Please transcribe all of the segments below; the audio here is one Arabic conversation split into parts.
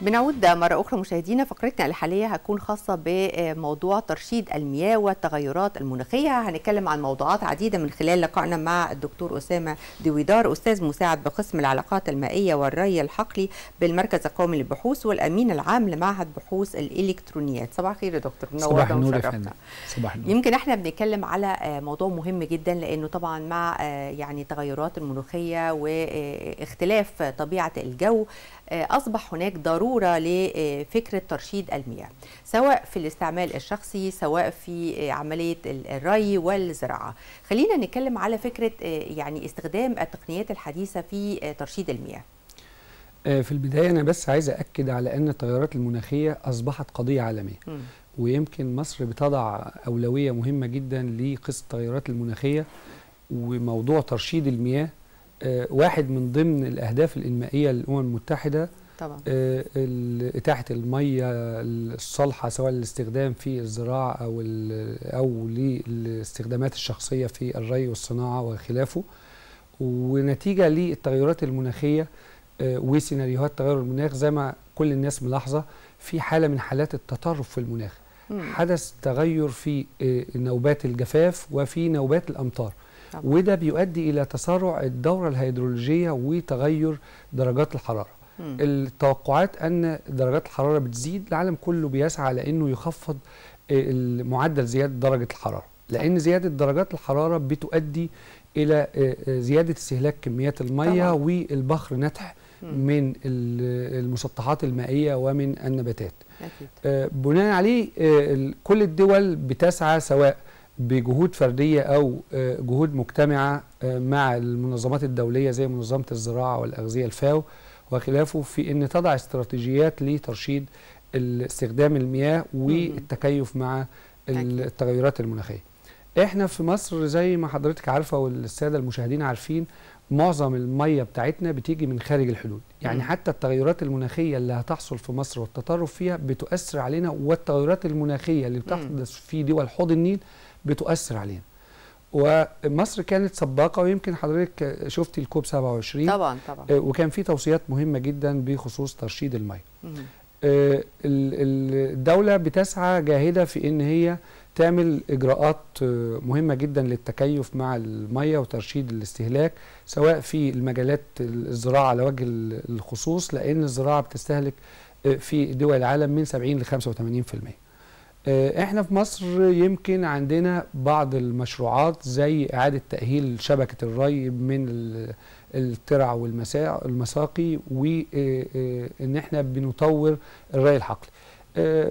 بنعود مرة أخرى مشاهدينا فقرتنا الحالية هتكون خاصة بموضوع ترشيد المياه والتغيرات المناخية هنتكلم عن موضوعات عديدة من خلال لقائنا مع الدكتور أسامة دويدار أستاذ مساعد بقسم العلاقات المائية والري الحقلي بالمركز القومي للبحوث والأمين العام لمعهد بحوث الإلكترونيات صباح الخير يا دكتور صباح النور يا صباح النور يمكن احنا بنتكلم على موضوع مهم جدا لأنه طبعا مع آه، يعني التغيرات المناخية واختلاف طبيعة الجو آه، أصبح هناك ضرورة لفكرة ترشيد المياه سواء في الاستعمال الشخصي سواء في آه، عملية الري والزراعة خلينا نتكلم على فكرة آه، يعني استخدام التقنيات الحديثة في ترشيد المياه في البداية أنا بس عايز أكد على أن التغيرات المناخية أصبحت قضية عالمية م. ويمكن مصر بتضع أولوية مهمة جدا لقصة التغيرات المناخية وموضوع ترشيد المياه آه، واحد من ضمن الاهداف الانمائيه للامم المتحده طبعا آه، اتاحه الميه الصالحه سواء للاستخدام في الزراعه او او للاستخدامات الشخصيه في الري والصناعه وخلافه ونتيجه للتغيرات المناخيه آه، وسيناريوهات تغير المناخ زي ما كل الناس ملاحظه في حاله من حالات التطرف في المناخ حدث تغير في نوبات الجفاف وفي نوبات الامطار طبعا. وده بيؤدي الى تسارع الدوره الهيدرولوجيه وتغير درجات الحراره مم. التوقعات ان درجات الحراره بتزيد العالم كله بيسعى لانه يخفض آه، معدل زياده درجه الحراره لان زياده درجات الحراره بتؤدي الى آه، آه، زياده استهلاك كميات الميه والبخر نتح من المسطحات المائيه ومن النباتات أكيد. بناء عليه كل الدول بتسعى سواء بجهود فرديه او آه، جهود مجتمعه آه، مع المنظمات الدوليه زي منظمه الزراعه والاغذيه الفاو وخلافه في ان تضع استراتيجيات لترشيد استخدام المياه والتكيف مع التغيرات المناخيه. احنا في مصر زي ما حضرتك عارفه والساده المشاهدين عارفين معظم الميه بتاعتنا بتيجي من خارج الحدود، يعني حتى التغيرات المناخيه اللي هتحصل في مصر والتطرف فيها بتؤثر علينا والتغيرات المناخيه اللي بتحدث في دول حوض النيل بتؤثر علينا ومصر كانت سباقه ويمكن حضرتك شفتي الكوب 27 طبعا طبعا آه، وكان في توصيات مهمه جدا بخصوص ترشيد الميه آه، الدوله بتسعى جاهده في ان هي تعمل اجراءات آه، مهمه جدا للتكيف مع الميه وترشيد الاستهلاك سواء في المجالات الزراعه على وجه الخصوص لان الزراعه بتستهلك في دول العالم من 70 ل 85% آه، احنا في مصر يمكن عندنا بعض المشروعات زي اعاده تاهيل شبكه الري من الترع والمساقي وان آه، آه، احنا بنطور الري الحقل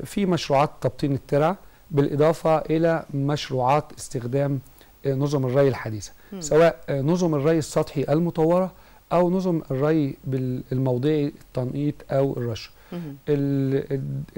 في مشروعات تبطين الترع بالاضافه الى مشروعات استخدام نظم الري الحديثه سواء نظم الري السطحي المطوره او نظم الري الموضعي التنقيط او الرشو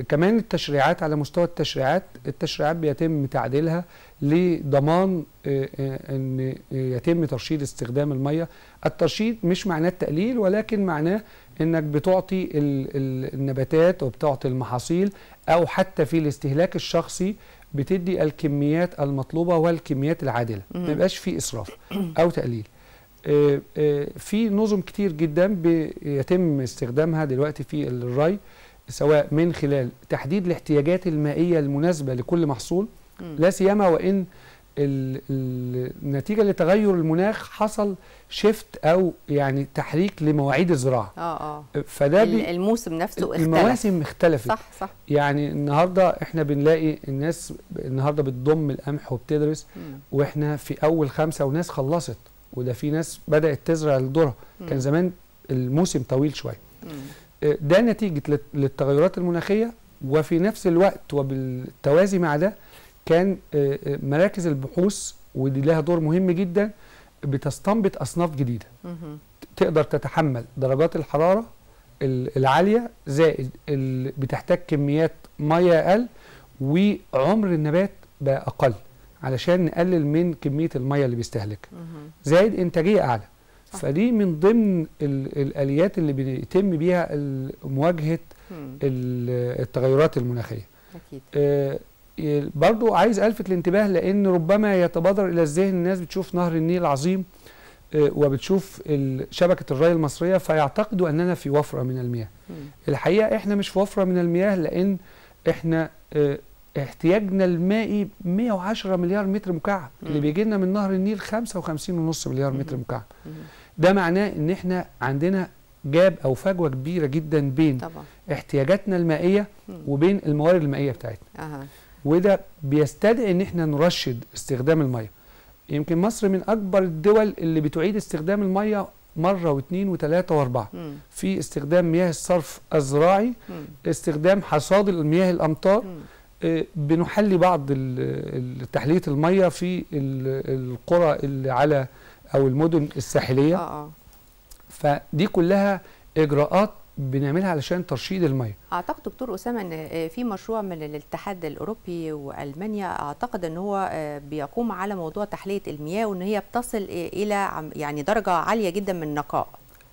كمان التشريعات على مستوى التشريعات التشريعات بيتم تعديلها لضمان آه، آه، ان يتم ترشيد استخدام الميه الترشيد مش معناه التقليل ولكن معناه انك بتعطي النباتات وبتعطي المحاصيل او حتى في الاستهلاك الشخصي بتدي الكميات المطلوبه والكميات العادله ما يبقاش في اسراف او تقليل آه، آه، في نظم كتير جدا بيتم استخدامها دلوقتي في الري سواء من خلال تحديد الاحتياجات المائيه المناسبه لكل محصول لا سيما وان النتيجه لتغير المناخ حصل شيفت او يعني تحريك لمواعيد الزراعه اه اه فده الموسم نفسه اختلف المواسم اختلفت صح صح يعني النهارده احنا بنلاقي الناس النهارده بتضم القمح وبتدرس واحنا في اول خمسه وناس خلصت وده في ناس بدات تزرع الذره كان زمان الموسم طويل شويه آه، ده نتيجه للتغيرات المناخيه وفي نفس الوقت وبالتوازي مع ده كان آه، آه، مراكز البحوث ودي لها دور مهم جدا بتستنبط اصناف جديده تقدر تتحمل درجات الحراره العاليه زائد بتحتاج كميات ميه اقل وعمر النبات بقى اقل علشان نقلل من كميه الميه اللي بيستهلكها زائد انتاجيه اعلى صح. فدي من ضمن الاليات اللي بيتم بيها مواجهه التغيرات المناخيه اكيد آه برضو عايز الفت الانتباه لان ربما يتبادر الى الذهن الناس بتشوف نهر النيل العظيم آه، وبتشوف شبكه الري المصريه فيعتقدوا اننا في وفره من المياه. م. الحقيقه احنا مش في وفره من المياه لان احنا آه، احتياجنا المائي 110 مليار متر مكعب اللي بيجي لنا من نهر النيل 55.5 مليار متر مكعب ده معناه ان احنا عندنا جاب او فجوه كبيره جدا بين طبعا. احتياجاتنا المائيه وبين الموارد المائيه بتاعتنا أه. وده بيستدعي ان احنا نرشد استخدام الميه يمكن مصر من اكبر الدول اللي بتعيد استخدام الميه مره واثنين وثلاثه واربعه م. في استخدام مياه الصرف الزراعي م. استخدام حصاد المياه الامطار م. آه، بنحلي بعض تحليه الميه في القرى اللي على او المدن الساحليه آه،, آه. فدي كلها اجراءات بنعملها علشان ترشيد الميه اعتقد دكتور اسامه ان آه، في مشروع من الاتحاد الاوروبي والمانيا اعتقد ان هو بيقوم على موضوع تحليه المياه وان هي بتصل الى يعني درجه عاليه جدا من النقاء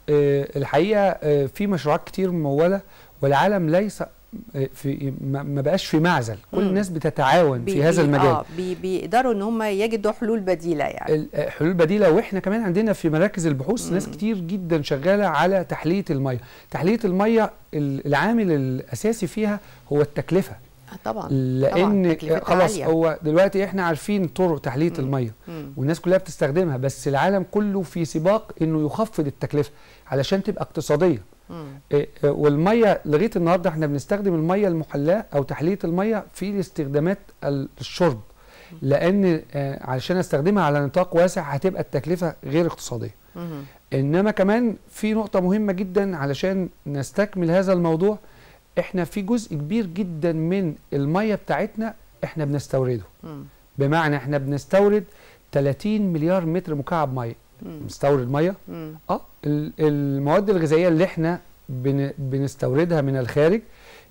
الحقيقه في مشروعات كتير مموله والعالم ليس في ما بقاش في معزل كل الناس بتتعاون في هذا المجال اه بي بيقدروا ان هم يجدوا حلول بديله يعني آه، حلول بديله واحنا كمان عندنا في مراكز البحوث مم. ناس كتير جدا شغاله على تحليه الميه تحليه الميه العامل الاساسي فيها هو التكلفه آه، طبعا لان طبعاً. آه، خلاص عالية. هو دلوقتي احنا عارفين طرق تحليه مم. الميه والناس كلها بتستخدمها بس العالم كله في سباق انه يخفض التكلفه علشان تبقى اقتصاديه إيه، إيه، والميه لغايه النهارده احنا بنستخدم الميه المحلاه او تحليه الميه في استخدامات الشرب لان آه، علشان استخدمها على نطاق واسع هتبقى التكلفه غير اقتصاديه انما كمان في نقطه مهمه جدا علشان نستكمل هذا الموضوع احنا في جزء كبير جدا من الميه بتاعتنا احنا بنستورده بمعنى احنا بنستورد 30 مليار متر مكعب ميه مستورد ميه اه المواد الغذائيه اللي احنا بن بنستوردها من الخارج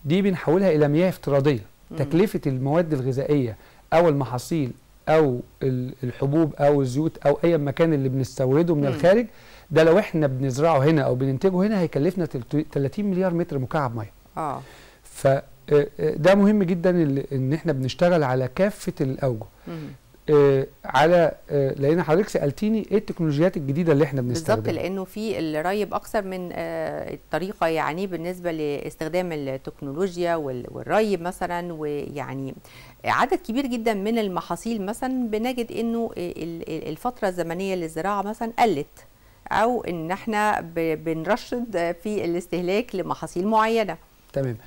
دي بنحولها الى مياه افتراضيه تكلفه المواد الغذائيه او المحاصيل او الحبوب او الزيوت او اي مكان اللي بنستورده من الخارج ده لو احنا بنزرعه هنا او بننتجه هنا هيكلفنا 30 مليار متر مكعب ميه اه ف آه، آه، ده مهم جدا ان احنا بنشتغل على كافه الاوجه آه، على آه، لان حضرتك سالتيني ايه التكنولوجيات الجديده اللي احنا بنستخدمها بالظبط لانه في الري باكثر من آه، طريقه يعني بالنسبه لاستخدام التكنولوجيا والري مثلا ويعني عدد كبير جدا من المحاصيل مثلا بنجد انه الفتره الزمنيه للزراعه مثلا قلت او ان احنا بنرشد في الاستهلاك لمحاصيل معينه تمام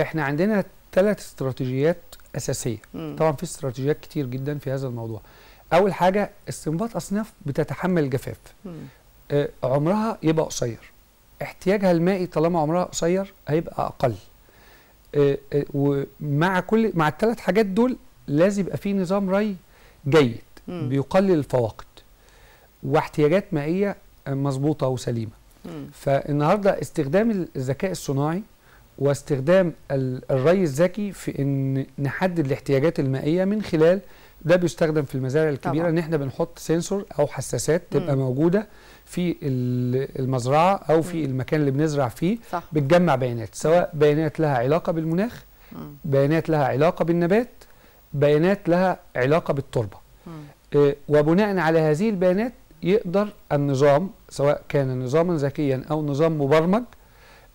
احنا عندنا ثلاث استراتيجيات اساسيه مم. طبعا في استراتيجيات كتير جدا في هذا الموضوع اول حاجه استنباط اصناف بتتحمل الجفاف آه عمرها يبقى قصير احتياجها المائي طالما عمرها قصير هيبقى اقل آه آه ومع كل مع الثلاث حاجات دول لازم يبقى في نظام ري جيد مم. بيقلل الفواقد واحتياجات مائيه مظبوطه وسليمه فالنهارده استخدام الذكاء الصناعي واستخدام الري الذكي في ان نحدد الاحتياجات المائيه من خلال ده بيستخدم في المزارع الكبيره طبعا. ان احنا بنحط سنسور او حساسات تبقى مم. موجوده في المزرعه او في مم. المكان اللي بنزرع فيه صح. بتجمع بيانات سواء بيانات لها علاقه بالمناخ مم. بيانات لها علاقه بالنبات بيانات لها علاقه بالتربه إيه وبناء على هذه البيانات يقدر النظام سواء كان نظاما ذكيا او نظام مبرمج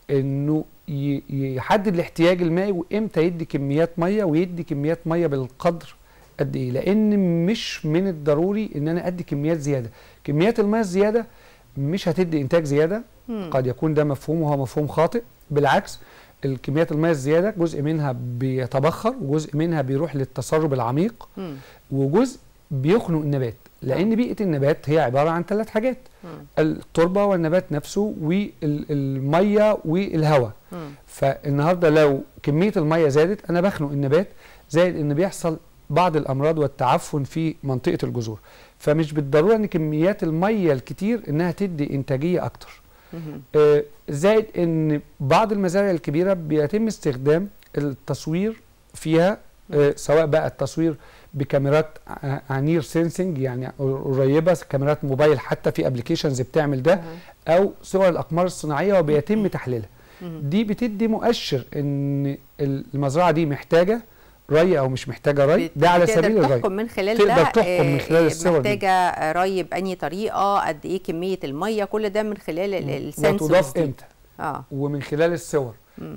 انه يحدد الاحتياج المائي وامتى يدي كميات ميه ويدي كميات ميه بالقدر قد ايه لان مش من الضروري ان انا ادي كميات زياده كميات الميه الزياده مش هتدي انتاج زياده مم. قد يكون ده مفهوم وهو مفهوم خاطئ بالعكس الكميات الميه الزياده جزء منها بيتبخر وجزء منها بيروح للتسرب العميق مم. وجزء بيخنق النبات لان آه. بيئه النبات هي عباره عن ثلاث حاجات مم. التربه والنبات نفسه والميه والهواء فالنهارده لو كميه الميه زادت انا بخنق النبات زائد ان بيحصل بعض الامراض والتعفن في منطقه الجذور فمش بالضروره ان كميات الميه الكتير انها تدي انتاجيه اكتر آه زائد ان بعض المزارع الكبيره بيتم استخدام التصوير فيها آه سواء بقى التصوير بكاميرات عنير سينسنج يعني قريبه كاميرات موبايل حتى في ابلكيشنز بتعمل ده او صور الاقمار الصناعيه وبيتم تحليلها دي بتدي مؤشر ان المزرعه دي محتاجه ري او مش محتاجه ري ده على سبيل الري تحكم من خلال تقدر تحكم من آه، خلال الصور دي محتاجه ري باني طريقه قد ايه كميه الميه كل ده من خلال السنسور وتضاف امتى اه ومن خلال الصور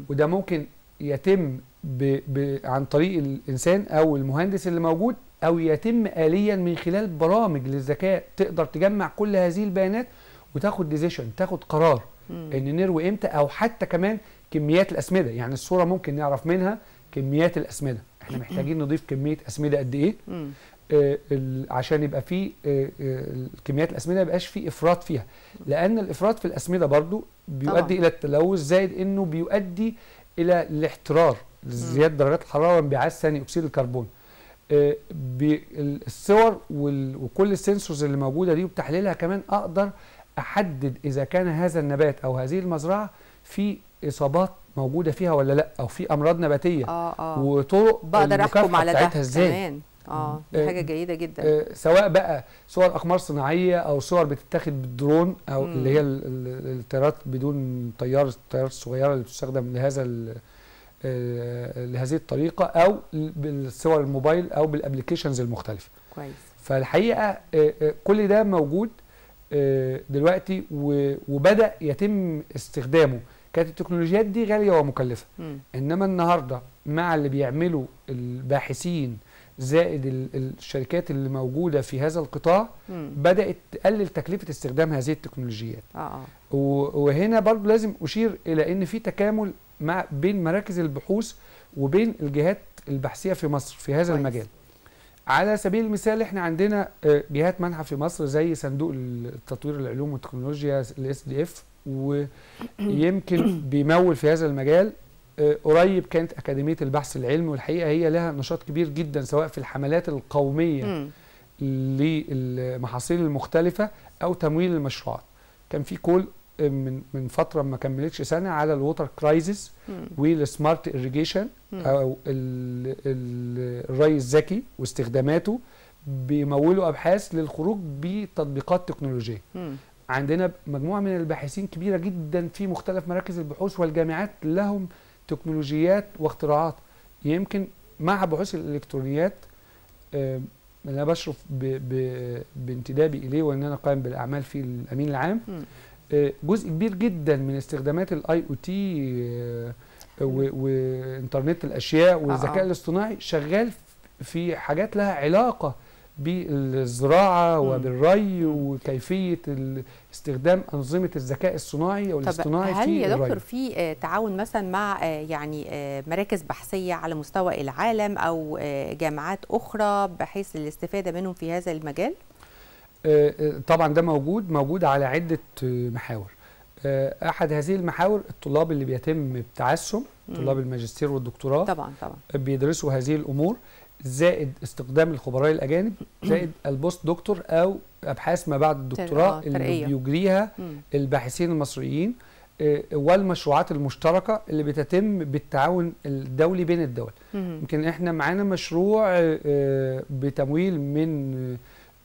وده ممكن يتم ب... ب... عن طريق الانسان او المهندس اللي موجود او يتم اليا من خلال برامج للذكاء تقدر تجمع كل هذه البيانات وتاخد ديزيشن تاخد قرار مم. ان نروي امتى او حتى كمان كميات الاسمده يعني الصوره ممكن نعرف منها كميات الاسمده احنا محتاجين نضيف كميه اسمده قد ايه آه عشان يبقى في آه،, آه كميات الاسمده ما يبقاش في افراط فيها لان الافراط في الاسمده برضو بيؤدي طبعا. الى التلوث زائد انه بيؤدي الى الاحترار زياده درجات الحراره وانبعاث ثاني اكسيد الكربون آه، بالصور وكل السنسورز اللي موجوده دي وبتحليلها كمان اقدر احدد اذا كان هذا النبات او هذه المزرعه في اصابات موجوده فيها ولا لا او في امراض نباتيه آه آه. وطرق بقدر احكم على ده ازاي كمان. اه دي حاجه آه، جيده جدا آه، سواء بقى صور اقمار صناعيه او صور بتتاخد بالدرون او مم. اللي هي الطيارات بدون طيار الطيارات الصغيره اللي بتستخدم لهذا آه، لهذه الطريقه او بالصور الموبايل او بالابلكيشنز المختلفه كويس فالحقيقه كل ده موجود دلوقتي وبدا يتم استخدامه كانت التكنولوجيات دي غاليه ومكلفه مم. انما النهارده مع اللي بيعمله الباحثين زائد الشركات اللي موجوده في هذا القطاع م. بدات تقلل تكلفه استخدام هذه التكنولوجيات آه. آه. وهنا برضو لازم اشير الى ان في تكامل مع بين مراكز البحوث وبين الجهات البحثيه في مصر في هذا كويس. المجال على سبيل المثال احنا عندنا آه، جهات منحه في مصر زي صندوق التطوير العلوم والتكنولوجيا الاس دي اف ويمكن بيمول في هذا المجال آه، قريب كانت اكاديميه البحث العلمي والحقيقه هي لها نشاط كبير جدا سواء في الحملات القوميه للمحاصيل المختلفه او تمويل المشروعات كان في كول آه، من من فتره ما كملتش سنه على الووتر كرايزيس والسمارت اريجيشن او الري الذكي واستخداماته بيمولوا ابحاث للخروج بتطبيقات تكنولوجيه عندنا مجموعه من الباحثين كبيره جدا في مختلف مراكز البحوث والجامعات لهم تكنولوجيات واختراعات يمكن مع بحوث الالكترونيات اللي انا بشرف بانتدابي اليه وان انا قائم بالاعمال في الامين العام آه، جزء كبير جدا من استخدامات الاي او آه، تي وانترنت الاشياء والذكاء الاصطناعي شغال في حاجات لها علاقه بالزراعه وبالري وكيفيه استخدام انظمه الذكاء الصناعي او الاصطناعي في هل يا دكتور في آه، تعاون مثلا مع آه، يعني آه، مراكز بحثيه على مستوى العالم او جامعات اخرى بحيث الاستفاده منهم في هذا المجال؟ طبعا ده موجود موجود على عده محاور احد هذه المحاور الطلاب اللي بيتم بتعسهم طلاب الماجستير والدكتوراه طبعا طبعا بيدرسوا هذه الامور زائد استخدام الخبراء الاجانب زائد البوست دكتور او ابحاث ما بعد الدكتوراه اللي بيجريها الباحثين المصريين آه، والمشروعات المشتركه اللي بتتم بالتعاون الدولي بين الدول يمكن احنا معانا مشروع آه، آه، بتمويل من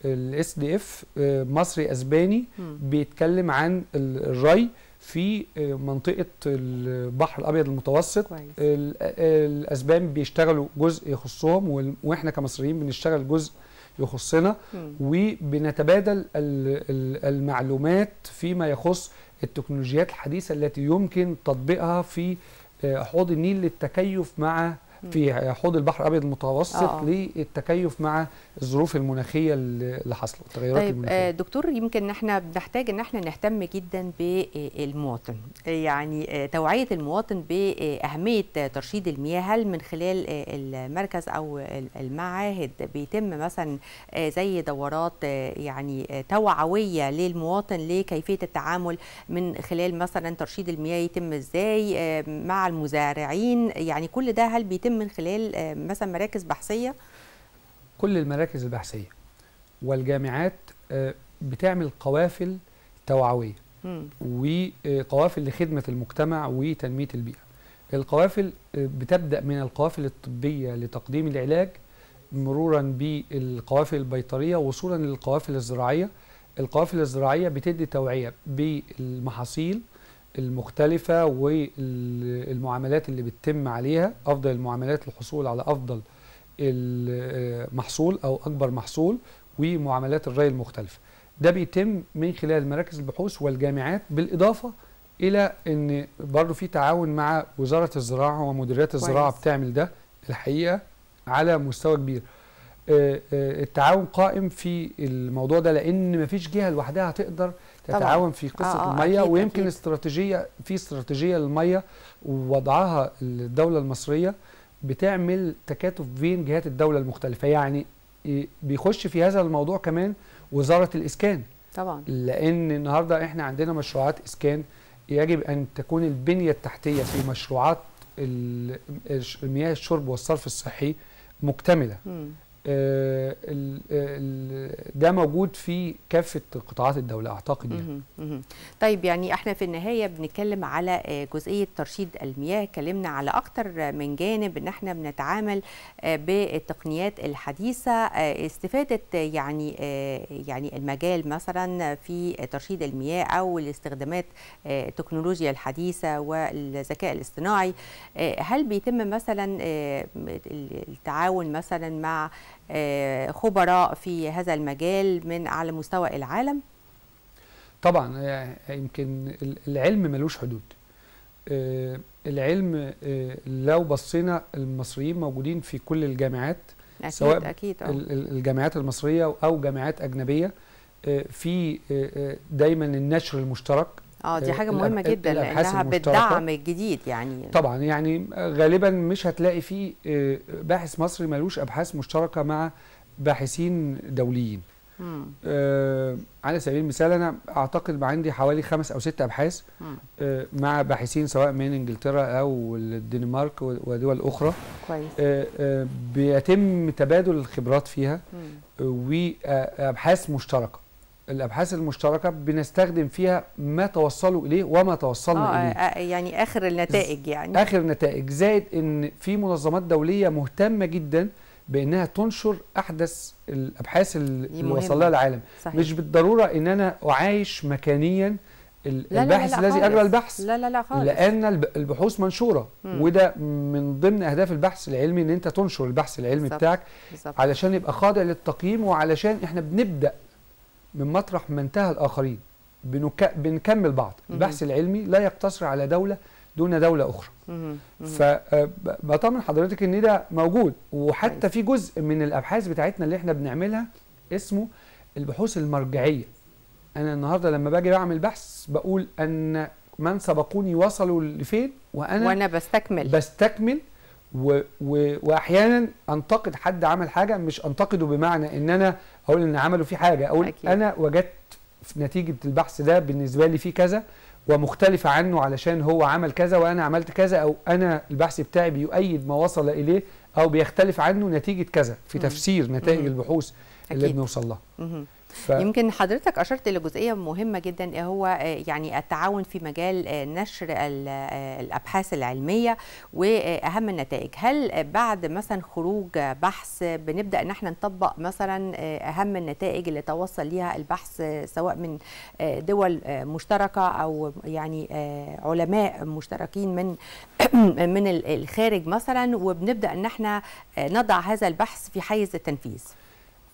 الاس دي اف مصري اسباني بيتكلم عن الري في آه، منطقه البحر الابيض المتوسط كويس. الاسبان بيشتغلوا جزء يخصهم واحنا كمصريين بنشتغل جزء يخصنا وبنتبادل المعلومات فيما يخص التكنولوجيات الحديثه التي يمكن تطبيقها في آه، حوض النيل للتكيف مع في حوض البحر الابيض المتوسط أوه. للتكيف مع الظروف المناخيه اللي حصلت التغيرات طيب المناخيه آه، دكتور يمكن احنا بنحتاج ان احنا نهتم جدا بالمواطن آه، آه، يعني توعيه المواطن باهميه ترشيد المياه هل من خلال المركز او المعاهد بيتم مثلا زي دورات يعني توعويه للمواطن لكيفيه التعامل من خلال مثلا ترشيد المياه يتم ازاي مع المزارعين يعني كل ده هل بيتم يتم من خلال آه، مثلا مراكز بحثيه كل المراكز البحثيه والجامعات آه، بتعمل قوافل توعويه وقوافل آه، لخدمه المجتمع وتنميه البيئه القوافل بتبدا من القوافل الطبيه لتقديم العلاج مرورا بالقوافل البيطريه وصولا للقوافل الزراعيه القوافل الزراعيه بتدي توعيه بالمحاصيل المختلفة والمعاملات اللي بتتم عليها أفضل المعاملات للحصول على أفضل المحصول أو أكبر محصول ومعاملات الري المختلفة ده بيتم من خلال مراكز البحوث والجامعات بالإضافة إلى أن برضو في تعاون مع وزارة الزراعة ومديريات الزراعة كويس. بتعمل ده الحقيقة على مستوى كبير آه، آه، التعاون قائم في الموضوع ده لأن مفيش جهة لوحدها هتقدر تتعاون في قصه آه آه الميه أكيد ويمكن أكيد. استراتيجيه في استراتيجيه للميه ووضعها الدوله المصريه بتعمل تكاتف بين جهات الدوله المختلفه يعني إيه، بيخش في هذا الموضوع كمان وزاره الاسكان طبعا لان النهارده احنا عندنا مشروعات اسكان يجب ان تكون البنيه التحتيه في مشروعات مياه الشرب والصرف الصحي مكتمله م. آه، آه، ده موجود في كافه قطاعات الدوله اعتقد يعني. طيب يعني احنا في النهايه بنتكلم على آه، جزئيه ترشيد المياه اتكلمنا على اكتر من جانب ان احنا بنتعامل بالتقنيات الحديثه استفاده يعني يعني المجال مثلا في ترشيد المياه او الاستخدامات التكنولوجيا الحديثه والذكاء الاصطناعي هل بيتم مثلا التعاون مثلا مع آه، خبراء في هذا المجال من على مستوى العالم طبعا آه، يمكن العلم ملوش حدود آه، العلم لو بصينا المصريين موجودين في كل الجامعات أكيد سواء أكيد الجامعات المصرية أو جامعات أجنبية في دايما النشر المشترك اه دي آه، حاجه مهمه جدا لانها بتدعم الجديد يعني طبعا يعني غالبا مش هتلاقي في آه، باحث مصري ملوش ابحاث مشتركه مع باحثين دوليين آه على سبيل المثال انا اعتقد عندي حوالي خمس او ست ابحاث آه مع باحثين سواء من انجلترا او الدنمارك ودول اخرى كويس آه آه بيتم تبادل الخبرات فيها آه، وابحاث مشتركه الابحاث المشتركه بنستخدم فيها ما توصلوا اليه وما توصلنا آه اليه آه، يعني اخر النتائج يعني اخر النتائج زائد ان في منظمات دوليه مهتمه جدا بانها تنشر احدث الابحاث اللي وصلها العالم صحيح. مش بالضروره ان انا اعايش مكانيا الباحث الذي اجرى البحث لا لا لا خالص لان البحوث منشوره مم. وده من ضمن اهداف البحث العلمي ان انت تنشر البحث العلمي بالزبط. بتاعك بالزبط. علشان يبقى خاضع للتقييم وعلشان احنا بنبدا من مطرح ما انتهى الآخرين بنك... بنكمل بعض البحث العلمي لا يقتصر على دولة دون دولة أخرى فبطمن حضرتك إن ده موجود وحتى في جزء من الأبحاث بتاعتنا اللي احنا بنعملها اسمه البحوث المرجعية أنا النهاردة لما باجي بعمل بحث بقول أن من سبقوني وصلوا لفين وأنا وأنا بستكمل بستكمل و و واحيانا انتقد حد عمل حاجه مش انتقده بمعنى ان انا اقول ان عمله فيه حاجه اقول أكيد. انا وجدت في نتيجه البحث ده بالنسبه لي فيه كذا ومختلفه عنه علشان هو عمل كذا وانا عملت كذا او انا البحث بتاعي بيؤيد ما وصل اليه او بيختلف عنه نتيجه كذا في تفسير نتائج البحوث اللي بنوصل لها ف... يمكن حضرتك اشرت لجزئيه مهمه جدا إيه هو آه، يعني التعاون في مجال آه، نشر آه، الابحاث العلميه واهم النتائج هل بعد مثلا خروج بحث بنبدا ان احنا نطبق مثلا اهم النتائج اللي توصل ليها البحث سواء من دول مشتركه او يعني علماء مشتركين من من الخارج مثلا وبنبدا ان احنا نضع هذا البحث في حيز التنفيذ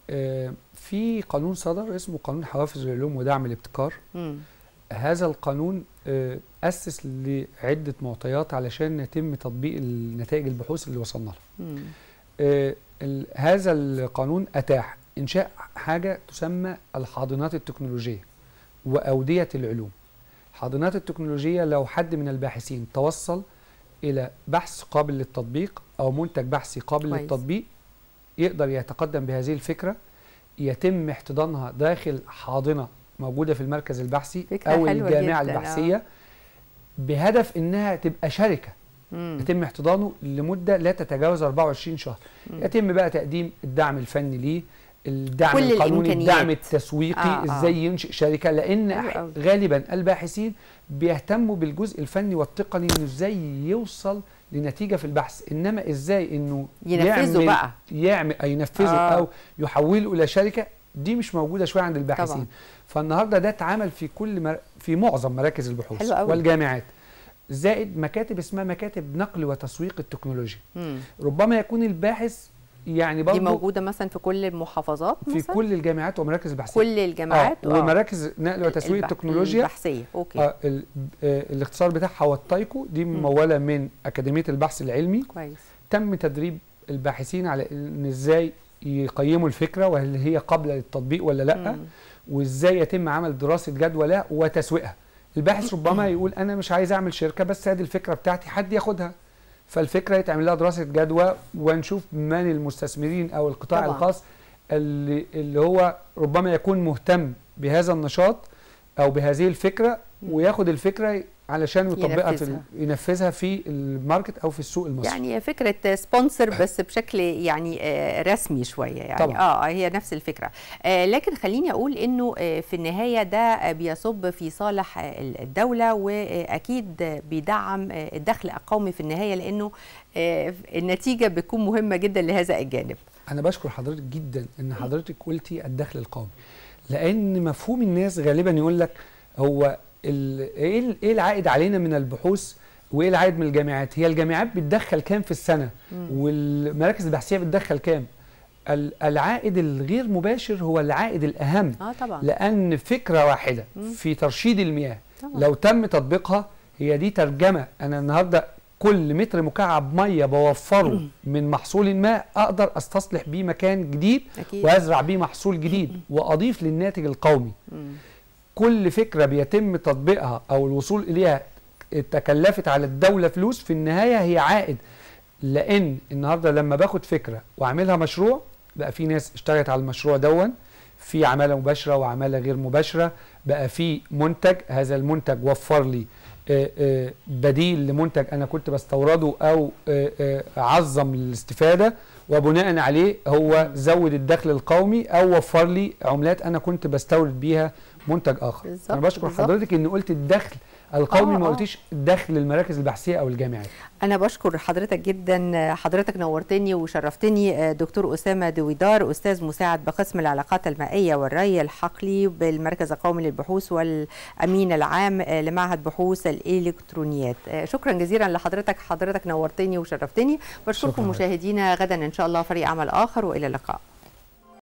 آه، في قانون صدر اسمه قانون حوافز العلوم ودعم الابتكار م. هذا القانون آه، أسس لعدة معطيات علشان يتم تطبيق النتائج البحوث اللي وصلنا لها آه، هذا القانون أتاح إنشاء حاجة تسمى الحاضنات التكنولوجية وأودية العلوم الحاضنات التكنولوجية لو حد من الباحثين توصل إلى بحث قابل للتطبيق أو منتج بحثي قابل كويس. للتطبيق يقدر يتقدم بهذه الفكره يتم احتضانها داخل حاضنه موجوده في المركز البحثي او الجامعه البحثيه آه. بهدف انها تبقى شركه مم. يتم احتضانه لمده لا تتجاوز 24 شهر مم. يتم بقى تقديم الدعم الفني ليه الدعم كل القانوني الدعم التسويقي آه،, آه ازاي ينشئ شركه لان غالبا الباحثين بيهتموا بالجزء الفني والتقني انه ازاي يوصل لنتيجه في البحث انما ازاي انه ينفذه بقى يعمل ينفذه آه. او يحوله الى شركه دي مش موجوده شويه عند الباحثين طبعا. فالنهارده ده اتعمل في كل مر... في معظم مراكز البحوث حلو أوي. والجامعات زائد مكاتب اسمها مكاتب نقل وتسويق التكنولوجيا ربما يكون الباحث يعني برضه دي موجوده مثلا في كل المحافظات مثلا؟ في كل الجامعات ومراكز بحثيه كل الجامعات آه. آه. ومراكز نقل وتسويق التكنولوجيا البحثيه اوكي آه ال آه الاختصار بتاعها هو التايكو دي مموله من اكاديميه البحث العلمي كويس تم تدريب الباحثين على ان ازاي يقيموا الفكره وهل هي قابله للتطبيق ولا لا مم. وازاي يتم عمل دراسه جدوى لها وتسويقها الباحث ربما يقول انا مش عايز اعمل شركه بس هذه الفكره بتاعتي حد ياخدها فالفكره يتعمل لها دراسه جدوى ونشوف من المستثمرين او القطاع طبعا. الخاص اللي, اللي هو ربما يكون مهتم بهذا النشاط او بهذه الفكره وياخد الفكره علشان يطبقها ينفذها. ينفذها في الماركت او في السوق المصري يعني فكره سبونسر بس بشكل يعني آه، رسمي شويه يعني طبعا. اه, آه، هي نفس الفكره آه، لكن خليني اقول انه في النهايه ده بيصب في صالح الدوله واكيد بيدعم الدخل القومي في النهايه لانه النتيجه بتكون مهمه جدا لهذا الجانب انا بشكر حضرتك جدا ان حضرتك قلتي الدخل القومي لان مفهوم الناس غالبا يقول لك هو ايه ايه العائد علينا من البحوث وايه العائد من الجامعات هي الجامعات بتدخل كام في السنه والمراكز البحثيه بتدخل كام العائد الغير مباشر هو العائد الاهم آه طبعا. لان فكره واحده في ترشيد المياه طبعا. لو تم تطبيقها هي دي ترجمه انا النهارده كل متر مكعب ميه بوفره مم. من محصول ما اقدر استصلح بيه مكان جديد أكيد. وازرع بيه محصول جديد واضيف للناتج القومي مم. كل فكرة بيتم تطبيقها أو الوصول إليها تكلفت على الدولة فلوس في النهاية هي عائد لأن النهاردة لما باخد فكرة وأعملها مشروع بقى في ناس اشتغلت على المشروع دون في عمالة مباشرة وعمالة غير مباشرة بقى في منتج هذا المنتج وفر لي آه، آه، بديل لمنتج انا كنت بستورده او آه، عظم الاستفاده وبناء عليه هو زود الدخل القومي او وفر لي عملات انا كنت بستورد بيها منتج اخر بالزبط. انا بشكر بالزبط. حضرتك ان قلت الدخل القومي آه ما آه. قلتيش دخل المراكز البحثيه او الجامعات انا بشكر حضرتك جدا حضرتك نورتني وشرفتني آه، دكتور اسامه دويدار استاذ مساعد بقسم العلاقات المائيه والري الحقلي بالمركز القومي للبحوث والامين العام آه، لمعهد بحوث الالكترونيات شكرا جزيلا لحضرتك حضرتك نورتني وشرفتني بشكركم مشاهدينا غدا ان شاء الله فريق عمل اخر والى اللقاء